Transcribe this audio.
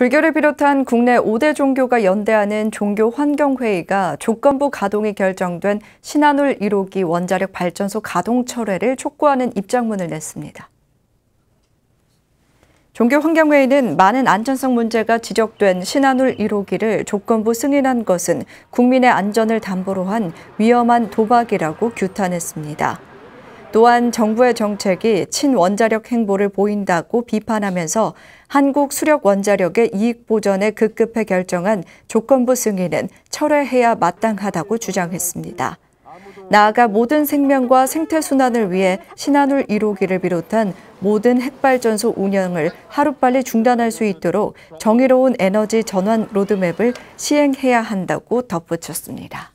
불교를 비롯한 국내 5대 종교가 연대하는 종교환경회의가 조건부 가동이 결정된 신한울 1호기 원자력 발전소 가동 철회를 촉구하는 입장문을 냈습니다. 종교환경회의는 많은 안전성 문제가 지적된 신한울 1호기를 조건부 승인한 것은 국민의 안전을 담보로 한 위험한 도박이라고 규탄했습니다. 또한 정부의 정책이 친원자력 행보를 보인다고 비판하면서 한국 수력 원자력의 이익 보전에 급급해 결정한 조건부 승인은 철회해야 마땅하다고 주장했습니다. 나아가 모든 생명과 생태순환을 위해 신한울 1호기를 비롯한 모든 핵발전소 운영을 하루빨리 중단할 수 있도록 정의로운 에너지 전환 로드맵을 시행해야 한다고 덧붙였습니다.